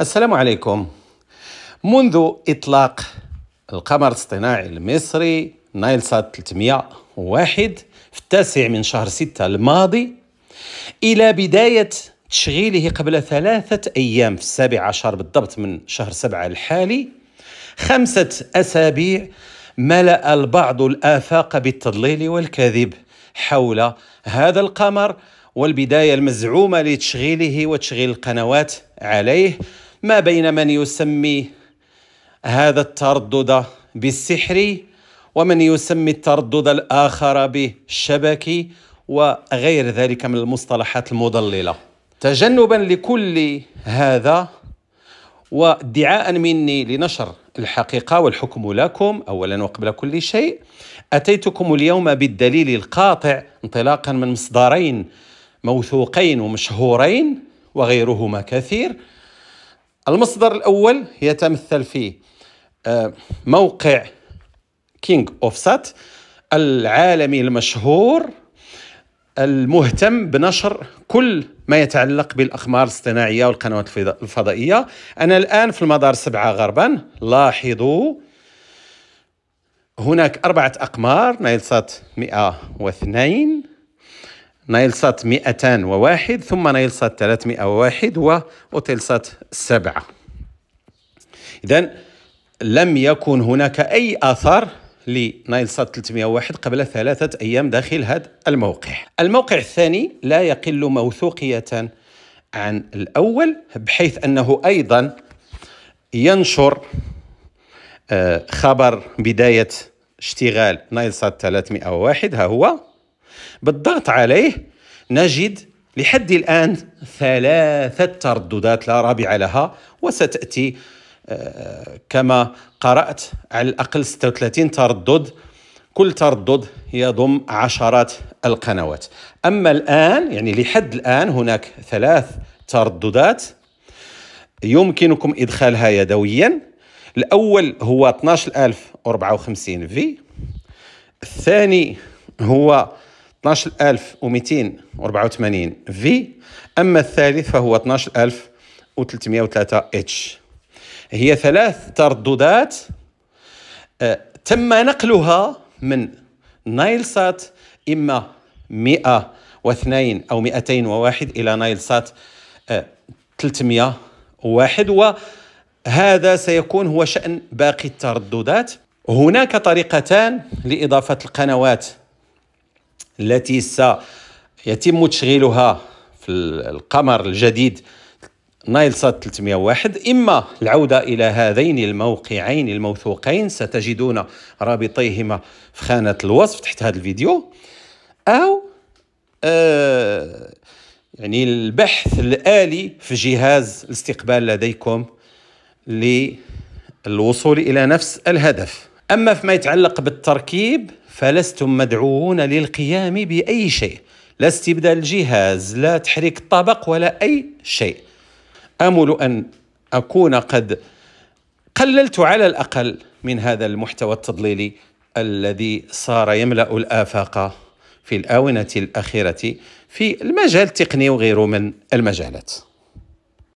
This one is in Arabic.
السلام عليكم منذ إطلاق القمر الاصطناعي المصري نايلسات 301 في التاسع من شهر 6 الماضي إلى بداية تشغيله قبل ثلاثة أيام في السابع عشر بالضبط من شهر سبعة الحالي خمسة أسابيع ملأ البعض الآفاق بالتضليل والكذب حول هذا القمر والبداية المزعومة لتشغيله وتشغيل القنوات عليه ما بين من يسمي هذا التردد بالسحري ومن يسمي التردد الآخر بالشبكي وغير ذلك من المصطلحات المضللة تجنبا لكل هذا وادعاء مني لنشر الحقيقة والحكم لكم أولا وقبل كل شيء أتيتكم اليوم بالدليل القاطع انطلاقا من مصدرين موثوقين ومشهورين وغيرهما كثير المصدر الأول يتمثل في آه، موقع كينج أوف سات العالمي المشهور المهتم بنشر كل ما يتعلق بالأقمار الاصطناعية والقنوات الفضائية أنا الآن في المدار سبعة غربا لاحظوا هناك أربعة أقمار نايلسات 102 نايلسات 201 ثم نايلسات 301 واوتيلسات 7 إذا لم يكن هناك أي أثر لنايلسات 301 قبل ثلاثة أيام داخل هذا الموقع الموقع الثاني لا يقل موثوقية عن الأول بحيث أنه أيضا ينشر آه، خبر بداية اشتغال نايلسات 301 ها هو بالضغط عليه نجد لحد الآن ثلاثة ترددات لا رابع لها وستأتي آه، كما قرأت على الأقل 36 تردد كل تردد يضم عشرات القنوات أما الآن يعني لحد الآن هناك ثلاث ترددات يمكنكم إدخالها يدويا الأول هو 12054 في الثاني هو 12284 في أما الثالث فهو 12303 اتش هي ثلاث ترددات آه، تم نقلها من نايل سات إما 102 أو 201 إلى نايل سات 301 وهذا سيكون هو شأن باقي الترددات هناك طريقتان لإضافة القنوات التي سيتم تشغيلها في القمر الجديد نايل سات 301 إما العودة إلى هذين الموقعين الموثوقين ستجدون رابطيهما في خانة الوصف تحت هذا الفيديو أو آه يعني البحث الآلي في جهاز الاستقبال لديكم للوصول إلى نفس الهدف أما فيما يتعلق بالتركيب فلستم مدعوون للقيام بأي شيء لا استبدال الجهاز لا تحريك الطبق ولا أي شيء آمل أن أكون قد قللت على الأقل من هذا المحتوى التضليلي الذي صار يملأ الآفاق في الآونة الأخيرة في المجال التقني وغيره من المجالات